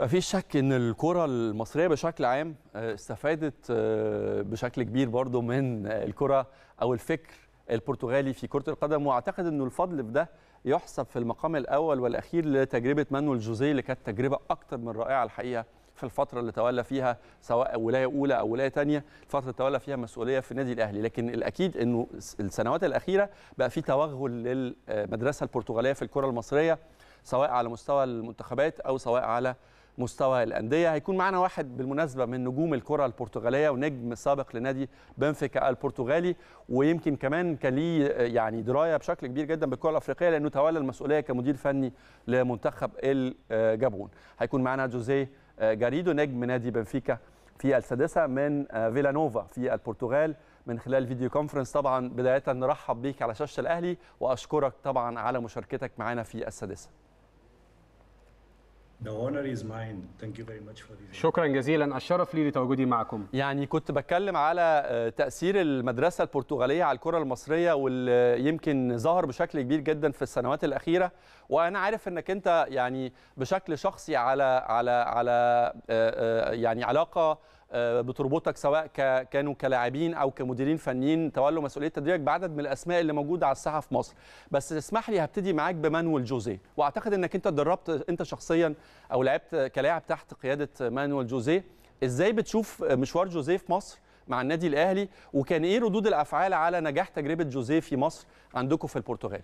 ما فيش شك ان الكره المصريه بشكل عام آه، استفادت آه، بشكل كبير برضو من آه، الكره او الفكر البرتغالي في كره القدم واعتقد انه الفضل في ده يحسب في المقام الاول والاخير لتجربه مانويل جوزيه اللي كانت تجربه اكتر من رائعه الحقيقه في الفتره اللي تولى فيها سواء ولايه اولى او ولايه ثانيه الفتره اللي تولى فيها مسؤوليه في النادي الاهلي لكن الاكيد انه السنوات الاخيره بقى في توغل للمدرسه البرتغاليه في الكره المصريه سواء على مستوى المنتخبات او سواء على مستوى الانديه هيكون معانا واحد بالمناسبه من نجوم الكره البرتغاليه ونجم سابق لنادي بنفيكا البرتغالي ويمكن كمان كان ليه يعني درايه بشكل كبير جدا بالكره الافريقيه لانه تولى المسؤوليه كمدير فني لمنتخب الجابون هيكون معانا جوزيه جاريدو نجم نادي بنفيكا في السادسه من فيلانوفا في البرتغال من خلال فيديو كونفرنس طبعا بدايه نرحب بيك على شاشه الاهلي واشكرك طبعا على مشاركتك معنا في السادسه The honor is mine. Thank you very much for this. شكرا جزيلا الشرف لي لتواجدي معكم يعني كنت بتكلم على آه، تأثير المدرسة البرتغالية على الكرة المصرية واللي يمكن ظهر بشكل كبير جدا في السنوات الأخيرة وأنا عارف أنك أنت يعني بشكل شخصي على على على آه، آه، يعني علاقة آه، بتربطك سواء كانوا كلاعبين او كمديرين فنيين تولوا مسؤوليه تدريبك بعدد من الاسماء اللي موجوده على الساحه في مصر بس تسمح لي هبتدي معاك بمانويل جوزيه واعتقد انك انت دربت انت شخصيا او لعبت كلاعب تحت قياده مانويل جوزيه ازاي بتشوف مشوار جوزيه في مصر مع النادي الاهلي وكان ايه ردود الافعال على نجاح تجربه جوزيه في مصر عندكم في البرتغال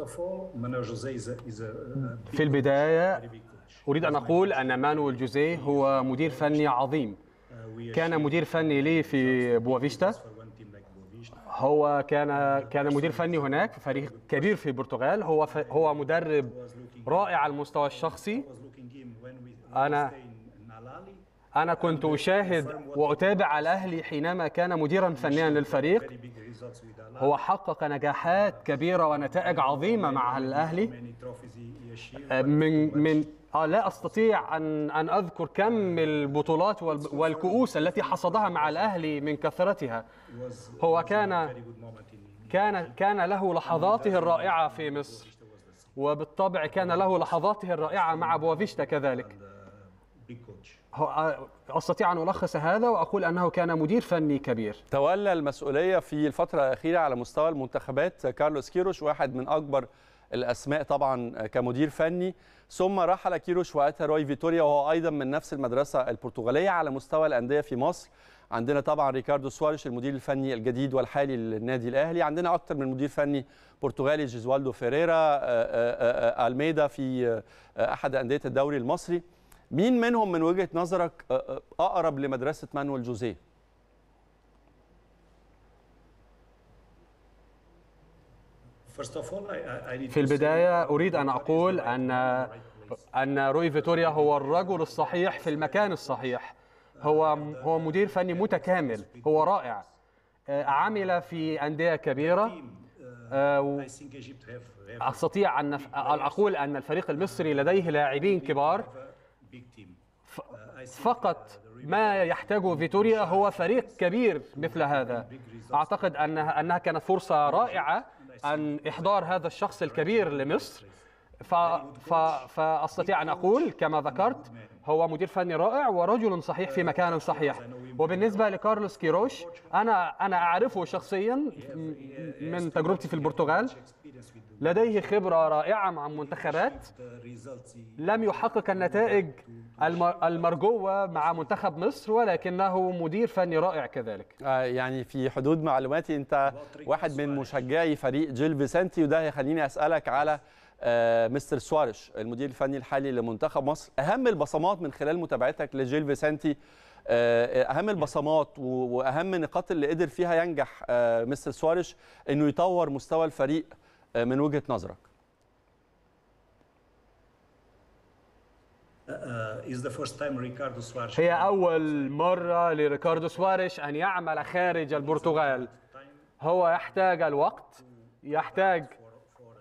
آه، في البداية أريد أن أقول أن مانويل جوزيه هو مدير فني عظيم آه، كان مدير فني لي في بوافيشتا هو كان كان مدير فني هناك في فريق كبير في البرتغال هو هو مدرب رائع على المستوى الشخصي انا أنا كنت أشاهد وأتابع الأهلي حينما كان مديرا فنيا للفريق هو حقق نجاحات كبيرة ونتائج عظيمة مع الأهلي من من آه، لا أستطيع أن أن أذكر كم البطولات والكؤوس التي حصدها مع الأهلي من كثرتها هو كان كان كان له لحظاته الرائعة في مصر وبالطبع كان له لحظاته الرائعة مع بوافيشتا كذلك آه، أستطيع أن ألخص هذا وأقول أنه كان مدير فني كبير تولى المسؤولية في الفترة الأخيرة على مستوى المنتخبات كارلوس كيروش واحد من أكبر الأسماء طبعا كمدير فني ثم رحل كيروش وأتى روي فيتوريا وهو أيضا من نفس المدرسة البرتغالية على مستوى الأندية في مصر عندنا طبعا ريكاردو سواريش المدير الفني الجديد والحالي للنادي الاهلي عندنا اكثر من مدير فني برتغالي جيزوالدو فيريرا آه، آه، الميدا في احد انديه الدوري المصري مين منهم من وجهه نظرك اقرب لمدرسه مانويل جوزيه؟ في البداية أريد أن أقول أن أن روي فيتوريا هو الرجل الصحيح في المكان الصحيح هو هو مدير فني متكامل هو رائع عمل في أندية كبيرة uh, أستطيع أن أقول أن الفريق المصري لديه لاعبين كبار Uh, uh, فقط ما يحتاجه فيتوريا هو فريق كبير مثل هذا أعتقد أنها, أنها كانت فرصة رائعة أن إحضار هذا الشخص الكبير لمصر ف... ف... فأستطيع أن أقول كما ذكرت هو مدير فني رائع ورجل صحيح في uh, مكان صحيح وبالنسبة لكارلوس كيروش أنا أنا أعرفه شخصيا من تجربتي في البرتغال لديه خبرة رائعة مع منتخبات لم يحقق النتائج المرجوة مع منتخب مصر ولكنه مدير فني رائع كذلك آه، يعني في حدود معلوماتي أنت واحد من مشجعي فريق جيل فيسنتي وده هيخليني أسألك على آه، مستر سوارش المدير الفني الحالي لمنتخب مصر أهم البصمات من خلال متابعتك لجيل فيسنتي آه، اهم البصمات واهم النقاط اللي قدر فيها ينجح مستر سوارش انه يطور مستوى الفريق آه، من وجهه نظرك uh, uh, هي أول مرة لريكاردو سواريش أن يعمل خارج البرتغال هو يحتاج الوقت يحتاج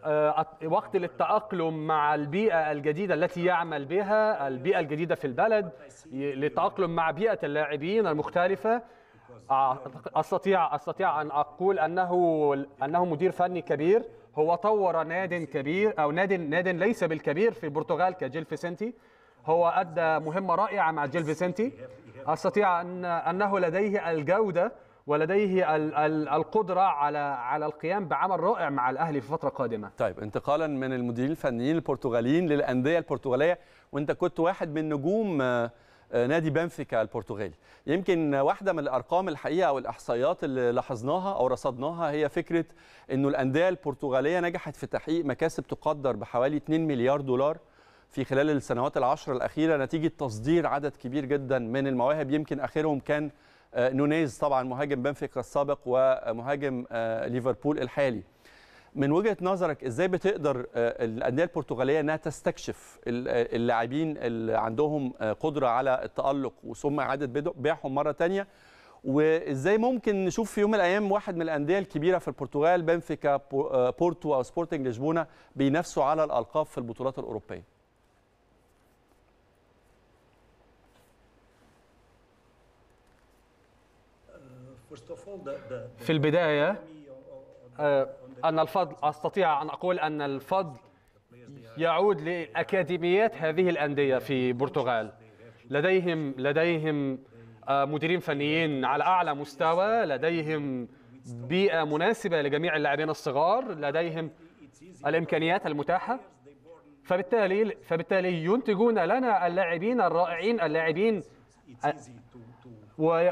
آه، وقت للتأقلم مع البيئة الجديدة التي يعمل بها البيئة الجديدة في البلد للتأقلم مع بيئة اللاعبين المختلفة أستطيع أستطيع أن أقول أنه أنه مدير فني كبير هو طور ناد كبير او ناد ناد ليس بالكبير في البرتغال كجيل فيسنتي هو ادى مهمه رائعه مع جيل فيسنتي استطيع ان انه لديه الجوده ولديه القدره على على القيام بعمل رائع مع الاهلي في فتره قادمه. طيب انتقالا من المديرين الفنيين البرتغاليين للانديه البرتغاليه وانت كنت واحد من نجوم آه، آه، نادي بنفيكا البرتغالي يمكن واحده من الارقام الحقيقه او الاحصائيات اللي لاحظناها او رصدناها هي فكره انه الانديه البرتغاليه نجحت في تحقيق مكاسب تقدر بحوالي 2 مليار دولار في خلال السنوات العشر الاخيره نتيجه تصدير عدد كبير جدا من المواهب يمكن اخرهم كان آه، نونيز طبعا مهاجم بنفيكا السابق ومهاجم آه، ليفربول الحالي من وجهه نظرك ازاي بتقدر آه، الانديه البرتغاليه انها تستكشف آه، اللاعبين اللي عندهم آه، قدره على التالق وثم اعاده بيعهم مره ثانيه وازاي ممكن نشوف في يوم من الايام واحد من الانديه الكبيره في البرتغال بنفيكا بورتو او سبورتنج لشبونه بينافسوا على الالقاب في البطولات الاوروبيه في البدايه آه، أن الفضل أستطيع أن أقول أن الفضل يعود لأكاديميات هذه الأندية في البرتغال لديهم لديهم آه، مديرين فنيين على أعلى مستوى لديهم بيئة مناسبة لجميع اللاعبين الصغار لديهم الإمكانيات المتاحة فبالتالي فبالتالي ينتجون لنا اللاعبين الرائعين اللاعبين آه،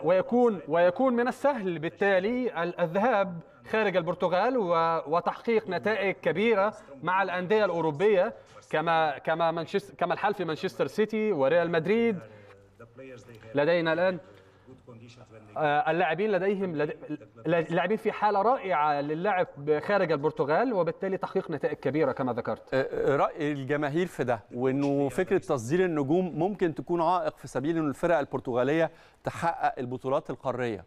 ويكون ويكون من السهل بالتالي الذهاب خارج البرتغال وتحقيق نتائج كبيره مع الانديه الاوروبيه كما كما مانشستر كما الحال في مانشستر سيتي وريال مدريد لدينا الان آه، اللاعبين لديهم اللاعبين في حاله رائعه للعب خارج البرتغال وبالتالي تحقيق نتائج كبيره كما ذكرت آه، آه، راي الجماهير في ده وانه فكره تصدير النجوم ممكن تكون عائق في سبيل ان الفرق البرتغاليه تحقق البطولات القاريه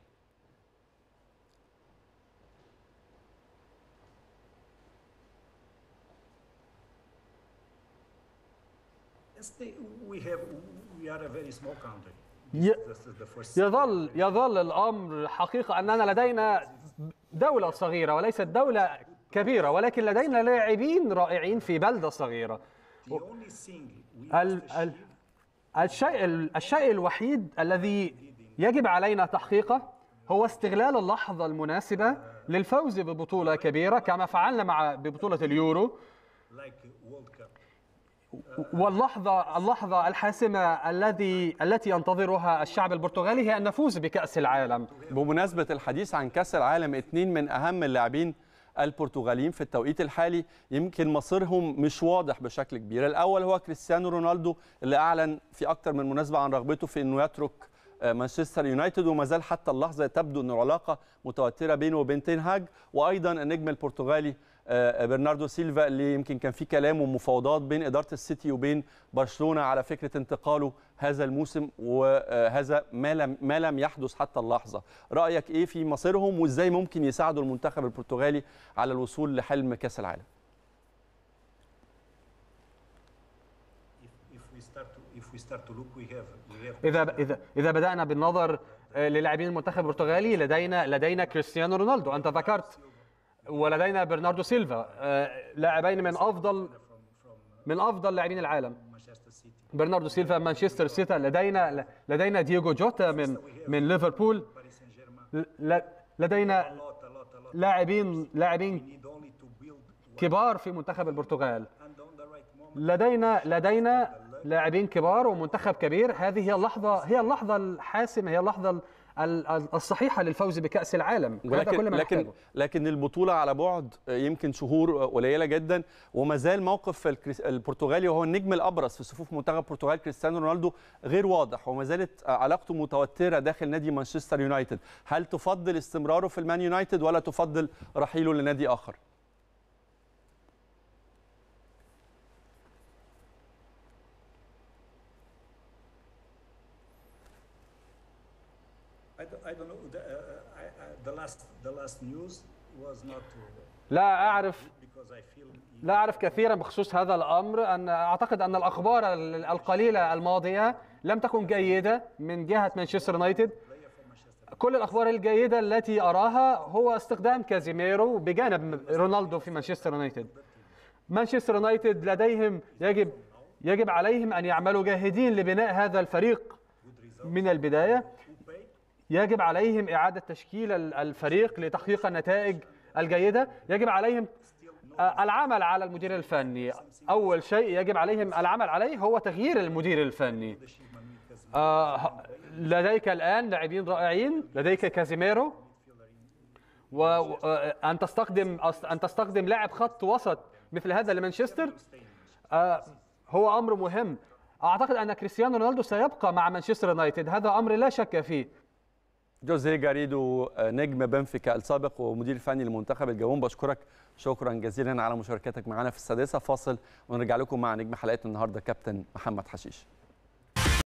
يظل يظل الامر حقيقه اننا لدينا دوله صغيره وليست دوله كبيره ولكن لدينا لاعبين رائعين في بلده صغيره ال ال الشيء الشيء الوحيد الذي يجب علينا تحقيقه هو استغلال اللحظه المناسبه للفوز ببطوله كبيره كما فعلنا مع ببطوله اليورو واللحظة اللحظة الحاسمة الذي التي ينتظرها الشعب البرتغالي هي أن نفوز بكأس العالم. بمناسبة الحديث عن كأس العالم اثنين من أهم اللاعبين البرتغاليين في التوقيت الحالي يمكن مصيرهم مش واضح بشكل كبير الأول هو كريستيانو رونالدو اللي أعلن في أكثر من مناسبة عن رغبته في أنه يترك آه، مانشستر يونايتد وما زال حتى اللحظة تبدو أن العلاقة متوترة بينه وبين تين هاج وأيضا النجم البرتغالي آه، برناردو سيلفا اللي يمكن كان في كلام ومفاوضات بين اداره السيتي وبين برشلونه على فكره انتقاله هذا الموسم وهذا ما لم ما لم يحدث حتى اللحظه رايك ايه في مصيرهم وازاي ممكن يساعدوا المنتخب البرتغالي على الوصول لحلم كاس العالم اذا اذا اذا بدانا بالنظر آه، للاعبين المنتخب البرتغالي لدينا لدينا كريستيانو رونالدو انت ذكرت ولدينا برناردو سيلفا آه، لاعبين من افضل من افضل لاعبين العالم برناردو سيلفا مانشستر سيتي لدينا لدينا دييغو جوتا من من ليفربول لدينا لاعبين لاعبين كبار في منتخب البرتغال لدينا لدينا لاعبين كبار ومنتخب كبير هذه هي اللحظه هي اللحظه الحاسمه هي اللحظه الصحيحه للفوز بكاس العالم ولكن كل ما لكن لكن البطوله على بعد يمكن شهور قليله جدا وما زال موقف البرتغالي وهو النجم الابرز في صفوف منتخب البرتغال كريستيانو رونالدو غير واضح وما زالت علاقته متوتره داخل نادي مانشستر يونايتد هل تفضل استمراره في المان يونايتد ولا تفضل رحيله لنادي اخر I don't, I don't know the, uh, uh I, I, uh, the last the last news was not لا أعرف لا أعرف كثيرا بخصوص هذا الأمر أن أعتقد أن الأخبار القليلة الماضية لم تكن جيدة من جهة مانشستر يونايتد كل الأخبار الجيدة التي أراها هو استخدام كازيميرو بجانب رونالدو في مانشستر يونايتد مانشستر يونايتد لديهم يجب يجب عليهم أن يعملوا جاهدين لبناء هذا الفريق من البداية يجب عليهم إعادة تشكيل الفريق لتحقيق النتائج الجيدة يجب عليهم آه، العمل على المدير الفني أول شيء يجب عليهم العمل عليه هو تغيير المدير الفني آه، لديك الآن لاعبين رائعين لديك كازيميرو وأن آه، تستخدم أن تستخدم لاعب خط وسط مثل هذا لمانشستر هو أمر مهم أعتقد أن كريستيانو رونالدو سيبقى مع مانشستر يونايتد هذا أمر لا شك فيه جوزيه جاريدو نجم بنفيكا السابق ومدير الفني لمنتخب الجابون بشكرك شكرا جزيلا على مشاركتك معنا في السادسه فاصل ونرجع لكم مع نجم حلقه النهارده كابتن محمد حشيش